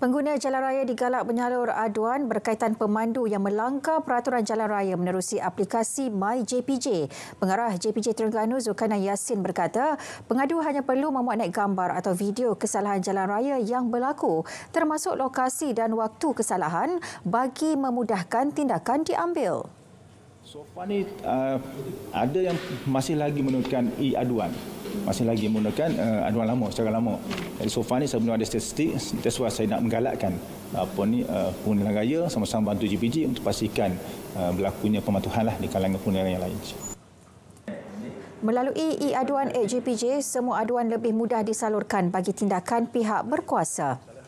Pengguna jalan raya digalak menyalur aduan berkaitan pemandu yang melanggar peraturan jalan raya menerusi aplikasi MyJPJ. Pengarah JPJ Terengganu Zulkana Yasin berkata, pengadu hanya perlu memuat naik gambar atau video kesalahan jalan raya yang berlaku, termasuk lokasi dan waktu kesalahan bagi memudahkan tindakan diambil. So far ni uh, ada yang masih lagi menurutkan e-aduan masih lagi menggunakan uh, aduan lama secara lama. Jadi so far ni saya belum ada statistik that's why saya nak menggalakkan apa ni uh, eh, pengundian raya sama-sama bantu GPG untuk pastikan uh, berlakunya pematuhan lah di kalangan pengundian yang lain. Melalui e-aduan at semua aduan lebih mudah disalurkan bagi tindakan pihak berkuasa.